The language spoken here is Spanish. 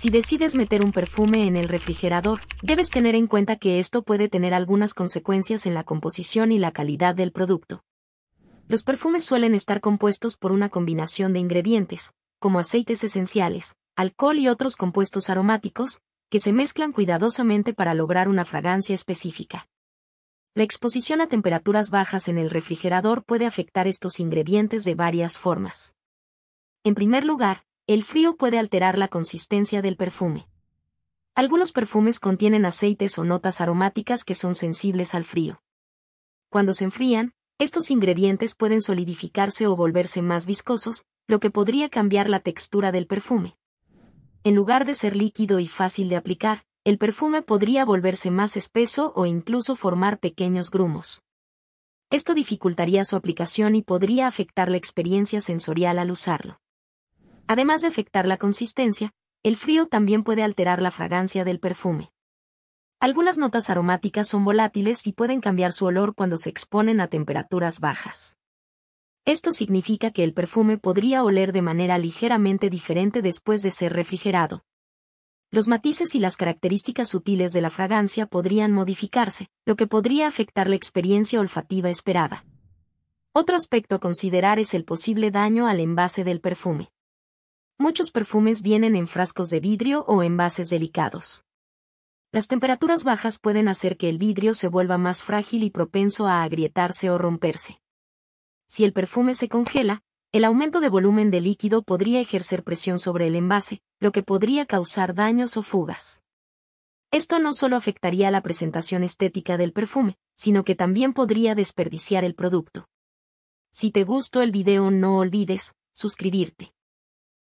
Si decides meter un perfume en el refrigerador, debes tener en cuenta que esto puede tener algunas consecuencias en la composición y la calidad del producto. Los perfumes suelen estar compuestos por una combinación de ingredientes, como aceites esenciales, alcohol y otros compuestos aromáticos, que se mezclan cuidadosamente para lograr una fragancia específica. La exposición a temperaturas bajas en el refrigerador puede afectar estos ingredientes de varias formas. En primer lugar, el frío puede alterar la consistencia del perfume. Algunos perfumes contienen aceites o notas aromáticas que son sensibles al frío. Cuando se enfrían, estos ingredientes pueden solidificarse o volverse más viscosos, lo que podría cambiar la textura del perfume. En lugar de ser líquido y fácil de aplicar, el perfume podría volverse más espeso o incluso formar pequeños grumos. Esto dificultaría su aplicación y podría afectar la experiencia sensorial al usarlo. Además de afectar la consistencia, el frío también puede alterar la fragancia del perfume. Algunas notas aromáticas son volátiles y pueden cambiar su olor cuando se exponen a temperaturas bajas. Esto significa que el perfume podría oler de manera ligeramente diferente después de ser refrigerado. Los matices y las características sutiles de la fragancia podrían modificarse, lo que podría afectar la experiencia olfativa esperada. Otro aspecto a considerar es el posible daño al envase del perfume muchos perfumes vienen en frascos de vidrio o envases delicados. Las temperaturas bajas pueden hacer que el vidrio se vuelva más frágil y propenso a agrietarse o romperse. Si el perfume se congela, el aumento de volumen de líquido podría ejercer presión sobre el envase, lo que podría causar daños o fugas. Esto no solo afectaría la presentación estética del perfume, sino que también podría desperdiciar el producto. Si te gustó el video no olvides suscribirte.